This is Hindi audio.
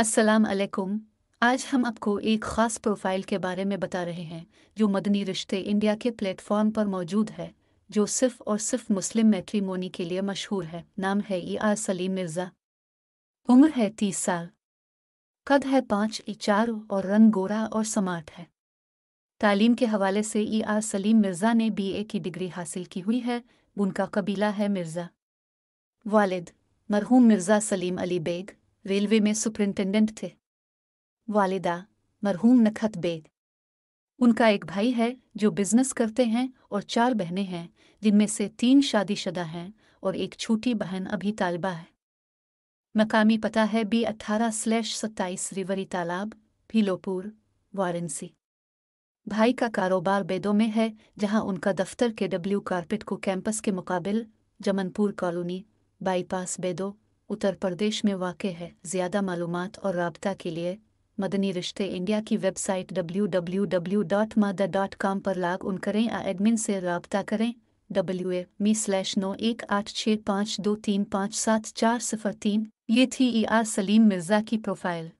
अस्सलाम वालेकुम आज हम आपको एक ख़ास प्रोफाइल के बारे में बता रहे हैं जो मदनी रिश्ते इंडिया के प्लेटफॉर्म पर मौजूद है जो सिर्फ और सिर्फ मुस्लिम मैट्रीमोनी के लिए मशहूर है नाम है ई आर सलीम मिर्ज़ा उम्र है तीस साल कद है पाँच ई चार और रंग गोरा और समार्ट है तालीम के हवाले से ई आर सलीम मिर्ज़ा ने बी ए की डिग्री हासिल की हुई है उनका कबीला है मिर्ज़ा वालिद मरहूम मिर्ज़ा सलीम अली बेग रेलवे में सुपरिंटेंडेंट थे वालिदा मरहूम नखत बेग उनका एक भाई है जो बिजनेस करते हैं और चार बहनें हैं जिनमें से तीन शादीशुदा हैं और एक छोटी बहन अभी तालबा है मकामी पता है बी अट्ठारह स्लैश सत्ताईस रिवरी तालाब भीलोपुर वारंसी भाई का कारोबार बेदों में है जहां उनका दफ्तर के डब्ल्यू कारपेट को कैंपस के मुकाबले जमनपुर कॉलोनी बाईपास बेदो उत्तर प्रदेश में वाक़ है ज़्यादा मालूम और रबता के लिए मदनी रिश्ते इंडिया की website W W W dot मादा डॉट काम पर लॉग उन करें या एडमिन से रबता करें डब्ल्यू ए मी स्लैश नौ एक आठ छः पाँच दो तीन पाँच सात चार सिफर तीन ये थी ई आर सलीम मिर्ज़ा की प्रोफाइल